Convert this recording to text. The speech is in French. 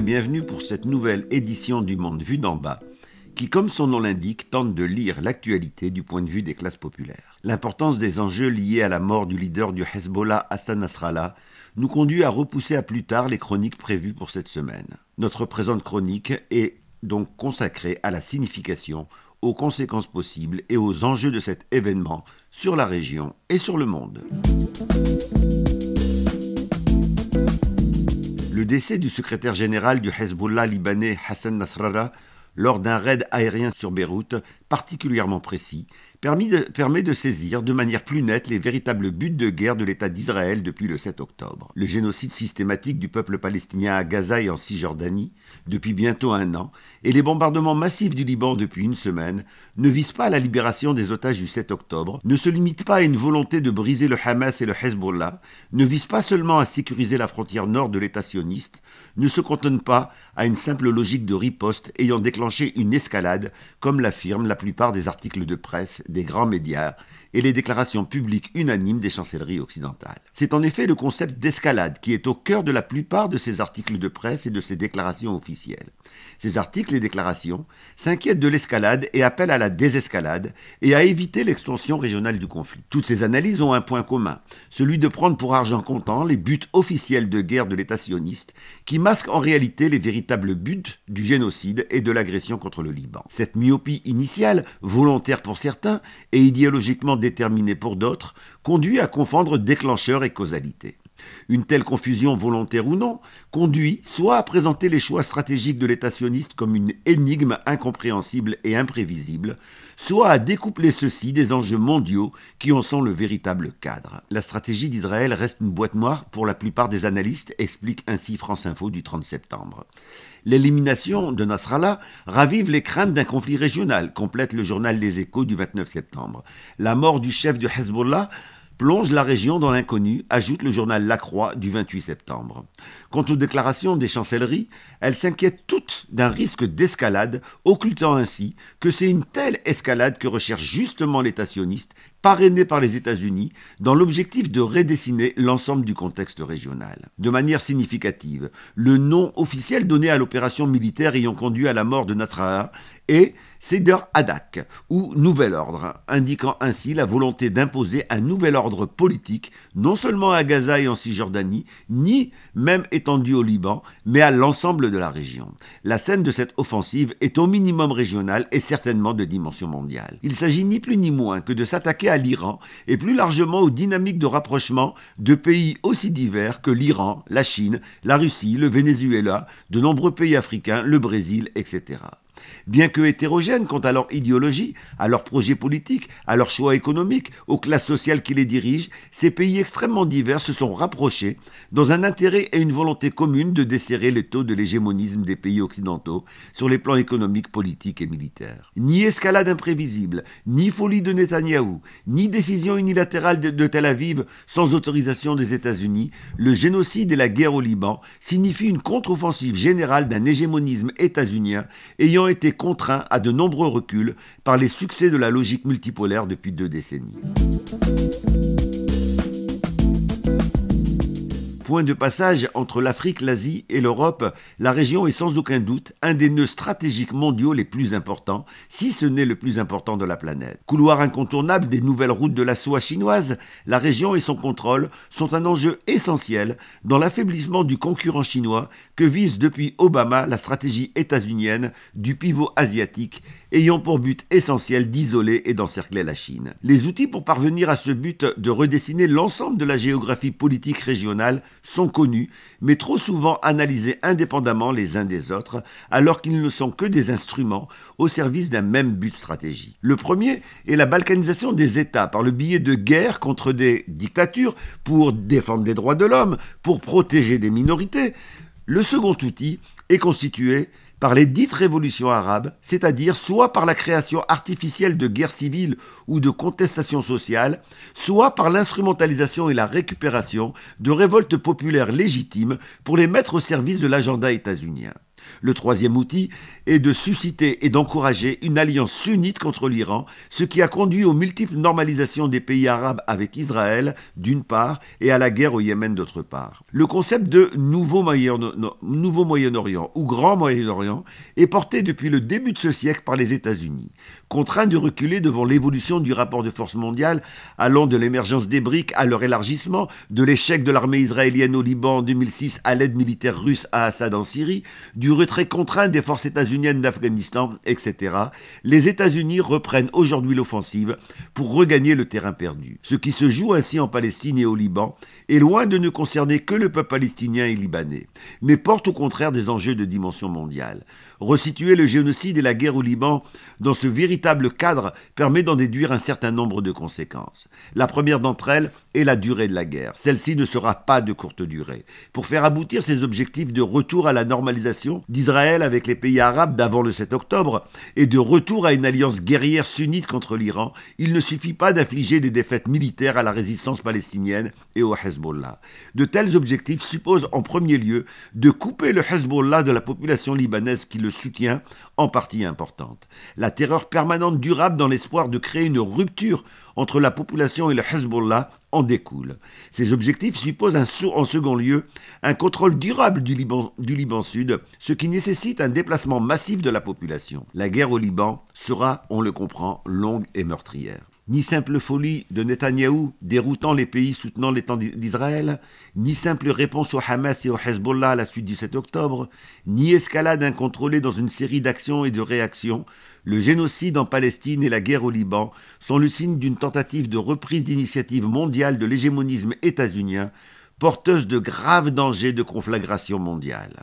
bienvenue pour cette nouvelle édition du Monde vu d'en bas, qui, comme son nom l'indique, tente de lire l'actualité du point de vue des classes populaires. L'importance des enjeux liés à la mort du leader du Hezbollah Hassan Nasrallah nous conduit à repousser à plus tard les chroniques prévues pour cette semaine. Notre présente chronique est donc consacrée à la signification, aux conséquences possibles et aux enjeux de cet événement sur la région et sur le monde. Le décès du secrétaire général du Hezbollah libanais Hassan Nasrallah lors d'un raid aérien sur Beyrouth particulièrement précis de, permet de saisir de manière plus nette les véritables buts de guerre de l'État d'Israël depuis le 7 octobre. Le génocide systématique du peuple palestinien à Gaza et en Cisjordanie depuis bientôt un an et les bombardements massifs du Liban depuis une semaine ne visent pas à la libération des otages du 7 octobre, ne se limitent pas à une volonté de briser le Hamas et le Hezbollah, ne visent pas seulement à sécuriser la frontière nord de l'État sioniste, ne se cantonnent pas à une simple logique de riposte ayant déclenché une escalade, comme l'affirment la plupart des articles de presse des grands médias et les déclarations publiques unanimes des chancelleries occidentales. C'est en effet le concept d'escalade qui est au cœur de la plupart de ces articles de presse et de ces déclarations officielles. Ces articles et déclarations s'inquiètent de l'escalade et appellent à la désescalade et à éviter l'extension régionale du conflit. Toutes ces analyses ont un point commun, celui de prendre pour argent comptant les buts officiels de guerre de l'État sioniste qui masquent en réalité les véritables buts du génocide et de l'agression contre le Liban. Cette myopie initiale, volontaire pour certains et idéologiquement déterminé pour d'autres conduit à confondre déclencheur et causalité. Une telle confusion, volontaire ou non, conduit soit à présenter les choix stratégiques de l'État sioniste comme une énigme incompréhensible et imprévisible, soit à découpler ceux-ci des enjeux mondiaux qui en sont le véritable cadre. La stratégie d'Israël reste une boîte noire pour la plupart des analystes, explique ainsi France Info du 30 septembre. L'élimination de Nasrallah ravive les craintes d'un conflit régional, complète le journal Les Échos du 29 septembre. La mort du chef de Hezbollah plonge la région dans l'inconnu, ajoute le journal La Croix du 28 septembre. Quant aux déclarations des chancelleries, elles s'inquiètent toutes d'un risque d'escalade, occultant ainsi que c'est une telle escalade que recherche justement l'État sioniste, parrainé par les États-Unis, dans l'objectif de redessiner l'ensemble du contexte régional. De manière significative, le nom officiel donné à l'opération militaire ayant conduit à la mort de Natraha est Seder Hadak, ou Nouvel Ordre, indiquant ainsi la volonté d'imposer un nouvel ordre politique, non seulement à Gaza et en Cisjordanie, ni même étendu au Liban, mais à l'ensemble de la région. La scène de cette offensive est au minimum régionale et certainement de dimension mondiale. Il s'agit ni plus ni moins que de s'attaquer à l'Iran et plus largement aux dynamiques de rapprochement de pays aussi divers que l'Iran, la Chine, la Russie, le Venezuela, de nombreux pays africains, le Brésil, etc. Bien que hétérogènes quant à leur idéologie, à leurs projets politiques, à leurs choix économiques, aux classes sociales qui les dirigent, ces pays extrêmement divers se sont rapprochés dans un intérêt et une volonté commune de desserrer les taux de l'hégémonisme des pays occidentaux sur les plans économiques, politiques et militaires. Ni escalade imprévisible, ni folie de Netanyahou, ni décision unilatérale de Tel Aviv sans autorisation des États-Unis, le génocide et la guerre au Liban signifient une contre-offensive générale d'un hégémonisme états-unien ayant été contraints à de nombreux reculs par les succès de la logique multipolaire depuis deux décennies. Point de passage entre l'Afrique, l'Asie et l'Europe, la région est sans aucun doute un des nœuds stratégiques mondiaux les plus importants, si ce n'est le plus important de la planète. Couloir incontournable des nouvelles routes de la soie chinoise, la région et son contrôle sont un enjeu essentiel dans l'affaiblissement du concurrent chinois que vise depuis Obama la stratégie états-unienne du pivot asiatique ayant pour but essentiel d'isoler et d'encercler la Chine. Les outils pour parvenir à ce but de redessiner l'ensemble de la géographie politique régionale sont connus, mais trop souvent analysés indépendamment les uns des autres, alors qu'ils ne sont que des instruments au service d'un même but stratégique. Le premier est la balkanisation des États par le biais de guerres contre des dictatures pour défendre les droits de l'homme, pour protéger des minorités. Le second outil est constitué par les dites révolutions arabes, c'est-à-dire soit par la création artificielle de guerres civiles ou de contestations sociales, soit par l'instrumentalisation et la récupération de révoltes populaires légitimes pour les mettre au service de l'agenda états-unien. Le troisième outil est de susciter et d'encourager une alliance sunnite contre l'Iran, ce qui a conduit aux multiples normalisations des pays arabes avec Israël, d'une part, et à la guerre au Yémen, d'autre part. Le concept de Nouveau Moyen-Orient ou Grand Moyen-Orient est porté depuis le début de ce siècle par les États-Unis. contraint de reculer devant l'évolution du rapport de force mondiale, allant de l'émergence des briques à leur élargissement, de l'échec de l'armée israélienne au Liban en 2006 à l'aide militaire russe à Assad en Syrie, du du retrait contraint des forces états-uniennes d'Afghanistan, etc., les États-Unis reprennent aujourd'hui l'offensive pour regagner le terrain perdu. Ce qui se joue ainsi en Palestine et au Liban est loin de ne concerner que le peuple palestinien et libanais, mais porte au contraire des enjeux de dimension mondiale. Resituer le génocide et la guerre au Liban dans ce véritable cadre permet d'en déduire un certain nombre de conséquences. La première d'entre elles est la durée de la guerre. Celle-ci ne sera pas de courte durée. Pour faire aboutir ces objectifs de retour à la normalisation, d'Israël avec les pays arabes d'avant le 7 octobre et de retour à une alliance guerrière sunnite contre l'Iran, il ne suffit pas d'infliger des défaites militaires à la résistance palestinienne et au Hezbollah. De tels objectifs supposent en premier lieu de couper le Hezbollah de la population libanaise qui le soutient, en partie importante. La terreur permanente durable dans l'espoir de créer une rupture entre la population et le Hezbollah en découle. Ces objectifs supposent en second lieu un contrôle durable du Liban, du Liban Sud, ce qui nécessite un déplacement massif de la population. La guerre au Liban sera, on le comprend, longue et meurtrière ni simple folie de Netanyahou déroutant les pays soutenant l'État d'Israël, ni simple réponse au Hamas et au Hezbollah à la suite du 7 octobre, ni escalade incontrôlée dans une série d'actions et de réactions le génocide en Palestine et la guerre au Liban sont le signe d'une tentative de reprise d'initiative mondiale de l'hégémonisme états-unien, porteuse de graves dangers de conflagration mondiale.